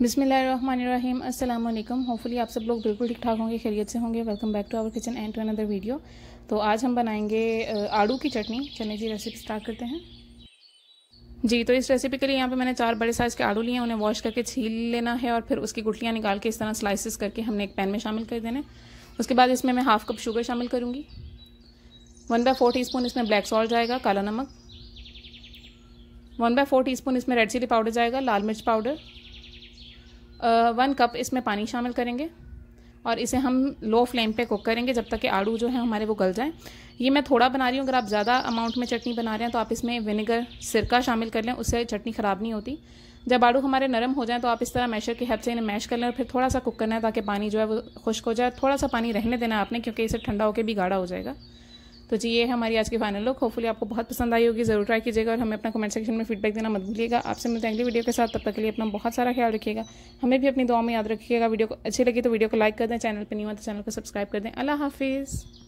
बिसमीम अल्लाम होपफुली आप सब लोग बिल्कुल ठीक ठाक होंगे खैरियत से होंगे welcome back to our kitchen and to another video तो आज हम बनाएंगे आड़ू की चटनी चने जी रेसिपी स्टार्ट करते हैं जी तो इस रेसिपी के लिए यहाँ पे मैंने चार बड़े साइज़ के आलू लिए हैं उन्हें वॉश करके छील लेना है और फिर उसकी गुटलियाँ निकाल के इस तरह स्लाइसिस करके हमने एक पैन में शामिल कर देना है उसके बाद इसमें मैं हाफ़ कप शुगर शामिल करूँगी वन बाय फोर टी इसमें ब्लैक सॉल्ट जाएगा काला नमक वन बाय फोर टी इसमें रेड चिली पाउडर जाएगा लाल मिर्च पाउडर वन कप इसमें पानी शामिल करेंगे और इसे हम लो फ्लेम पे कुक करेंगे जब तक कि आड़ू जो है हमारे वो गल जाएं ये मैं थोड़ा बना रही हूँ अगर आप ज़्यादा अमाउंट में चटनी बना रहे हैं तो आप इसमें विनेगर सिरका शामिल कर लें उससे चटनी ख़राब नहीं होती जब आड़ू हमारे नरम हो जाए तो आप इस तरह मैशर की हेल्प से इन्हें मैश कर लें और फिर थोड़ा सा कुक करना है ताकि पानी जो है वो खुश्क हो जाए थोड़ा सा पानी रहने देना है आपने क्योंकि इसे ठंडा होकर भी गाढ़ा हो जाएगा तो जी ये हमारी आज की फाइनल लुक होपफुली आपको बहुत पसंद आई होगी जरूर ट्राई कीजिएगा और हमें अपना कमेंट सेक्शन में फीडबैक देना मत भूलिएगा आपसे मिलते हैं अगली वीडियो के साथ तब तक के लिए अपना बहुत सारा ख्याल रखिएगा हमें भी अपनी दुआ में याद रखिएगा वीडियो को अच्छी लगी तो वीडियो को लाइक कर दें चैनल पर नहीं हुआ तो चैनल को सब्सक्राइब कर दें अल्लाह हाफिज़